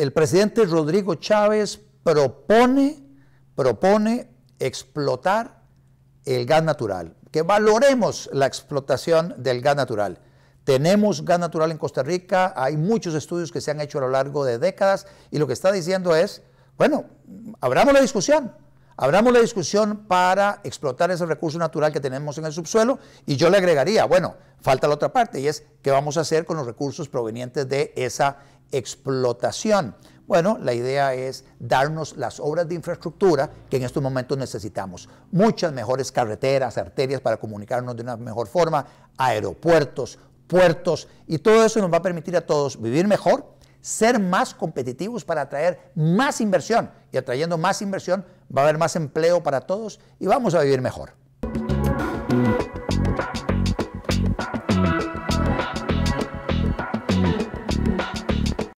el presidente Rodrigo Chávez propone, propone explotar el gas natural, que valoremos la explotación del gas natural. Tenemos gas natural en Costa Rica, hay muchos estudios que se han hecho a lo largo de décadas y lo que está diciendo es, bueno, abramos la discusión, abramos la discusión para explotar ese recurso natural que tenemos en el subsuelo y yo le agregaría, bueno, falta la otra parte y es qué vamos a hacer con los recursos provenientes de esa explotación. Bueno, la idea es darnos las obras de infraestructura que en estos momentos necesitamos. Muchas mejores carreteras, arterias para comunicarnos de una mejor forma, aeropuertos, puertos, y todo eso nos va a permitir a todos vivir mejor, ser más competitivos para atraer más inversión. Y atrayendo más inversión va a haber más empleo para todos y vamos a vivir mejor.